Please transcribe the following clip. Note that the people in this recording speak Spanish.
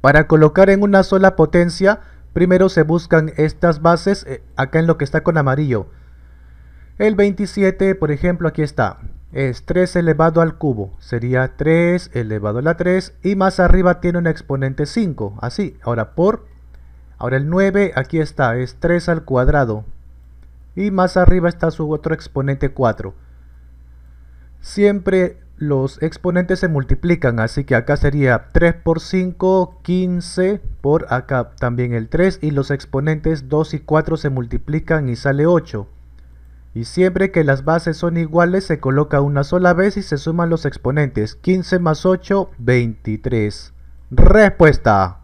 Para colocar en una sola potencia, primero se buscan estas bases eh, acá en lo que está con amarillo. El 27, por ejemplo, aquí está. Es 3 elevado al cubo. Sería 3 elevado a la 3. Y más arriba tiene un exponente 5. Así. Ahora por... Ahora el 9, aquí está. Es 3 al cuadrado. Y más arriba está su otro exponente 4. Siempre los exponentes se multiplican, así que acá sería 3 por 5, 15, por acá también el 3, y los exponentes 2 y 4 se multiplican y sale 8. Y siempre que las bases son iguales se coloca una sola vez y se suman los exponentes, 15 más 8, 23. Respuesta.